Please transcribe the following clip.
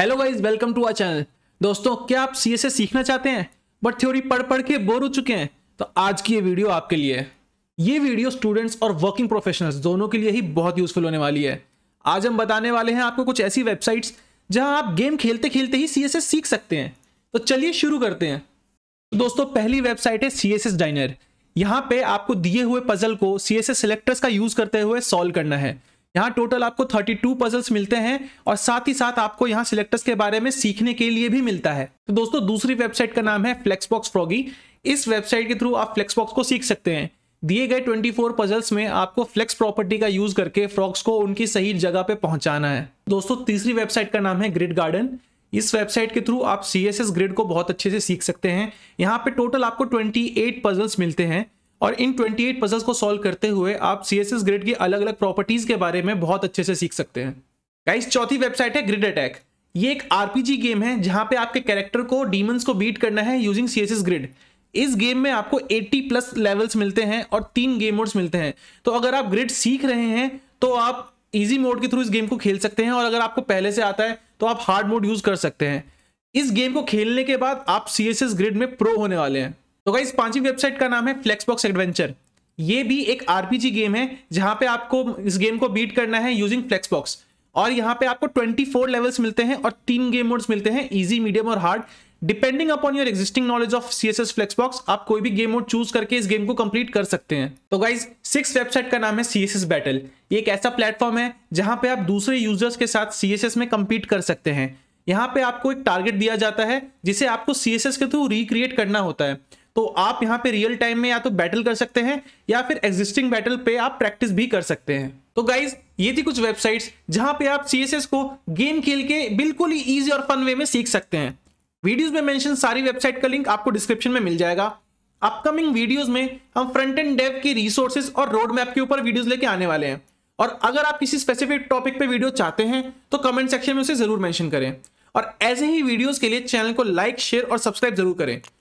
hello guys welcome to our channel दोस्तों क्या आप सी सीखना चाहते हैं बट थ्योरी पढ़ पढ़ के बोर हो चुके हैं तो आज की ये वीडियो आपके लिए है ये वीडियो स्टूडेंट्स और वर्किंग प्रोफेशनल्स दोनों के लिए ही बहुत यूजफुल होने वाली है आज हम बताने वाले हैं आपको कुछ ऐसी वेबसाइट्स जहां आप गेम खेलते खेलते ही सी सीख सकते हैं तो चलिए शुरू करते हैं तो दोस्तों पहली वेबसाइट है सी डाइनर यहाँ पे आपको दिए हुए पजल को सी एस का यूज करते हुए सॉल्व करना है यहाँ टोटल आपको 32 पजल्स मिलते हैं और साथ ही साथ आपको यहाँ सिलेक्टर्स के बारे में सीखने के लिए भी मिलता है तो दोस्तों दूसरी वेबसाइट का नाम है फ्लेक्सबॉक्स फ्रॉगी इस वेबसाइट के थ्रू आप फ्लेक्सबॉक्स को सीख सकते हैं दिए गए 24 पजल्स में आपको फ्लेक्स प्रॉपर्टी का यूज करके फ्रॉक्स को उनकी सही जगह पे पहुंचाना है दोस्तों तीसरी वेबसाइट का नाम है ग्रिड गार्डन इस वेबसाइट के थ्रू आप सी एस ग्रिड को बहुत अच्छे से सीख सकते हैं यहाँ पे टोटल आपको 28 पजल्स मिलते हैं और इन 28 पजल्स को सॉल्व करते हुए आप सी एस ग्रिड की अलग अलग प्रॉपर्टीज के बारे में बहुत अच्छे से सीख सकते हैं गाइस चौथी वेबसाइट है ग्रिड अटैक ये एक आरपीजी गेम है जहां पे आपके कैरेक्टर को डीमंस को बीट करना है यूजिंग सी ग्रिड इस गेम में आपको 80 प्लस लेवल्स मिलते हैं और तीन गेम मोड्स मिलते हैं तो अगर आप ग्रिड सीख रहे हैं तो आप इजी मोड के थ्रू इस गेम को खेल सकते हैं और अगर आपको पहले से आता है तो आप हार्ड मोड यूज कर सकते हैं इस गेम को खेलने के बाद आप सी ग्रिड में प्रो होने वाले हैं तो गाइज पांचवी वेबसाइट का नाम है फ्लेक्सबॉक्स एडवेंचर ये भी एक आरपीजी गेम है जहां पे आपको इस गेम को बीट करना है यूजिंग फ्लेक्सबॉक्स और यहाँ पे आपको 24 लेवल्स मिलते हैं और तीन गेम मोड्स मिलते हैं इजी मीडियम और hard depending upon your existing knowledge of C S S Flexbox आप कोई भी गेम मोड चूज करके इस गेम को कंप्लीट कर सकते हैं तो गाइज सिक्स वेबसाइट का नाम है सी एस एस बैटल ये एक ऐसा प्लेटफॉर्म है जहां पे आप दूसरे यूजर्स के साथ सी एस एस में कंपीट कर सकते हैं यहाँ पे आपको एक टारगेट दिया जाता है जिसे आपको सी एस एस के थ्रू रिक्रिएट करना होता है तो आप यहाँ पे रियल टाइम में या तो बैटल कर सकते हैं या फिर एग्जिस्टिंग बैटल पे आप प्रैक्टिस भी कर सकते हैं तो गाइज ये थी कुछ वेबसाइट्स जहां पे आप सी को गेम खेल के बिल्कुल ही ईजी और फन वे में सीख सकते हैं वीडियोज में मैंशन सारी वेबसाइट का लिंक आपको डिस्क्रिप्शन में मिल जाएगा अपकमिंग वीडियोज में हम फ्रंट एंड डेव की रिसोर्सेज और रोड मैप के ऊपर वीडियोज लेके आने वाले हैं और अगर आप किसी स्पेसिफिक टॉपिक पे वीडियो चाहते हैं तो कमेंट सेक्शन में उसे जरूर मेंशन करें और ऐसे ही वीडियोस के लिए चैनल को लाइक शेयर और सब्सक्राइब जरूर करें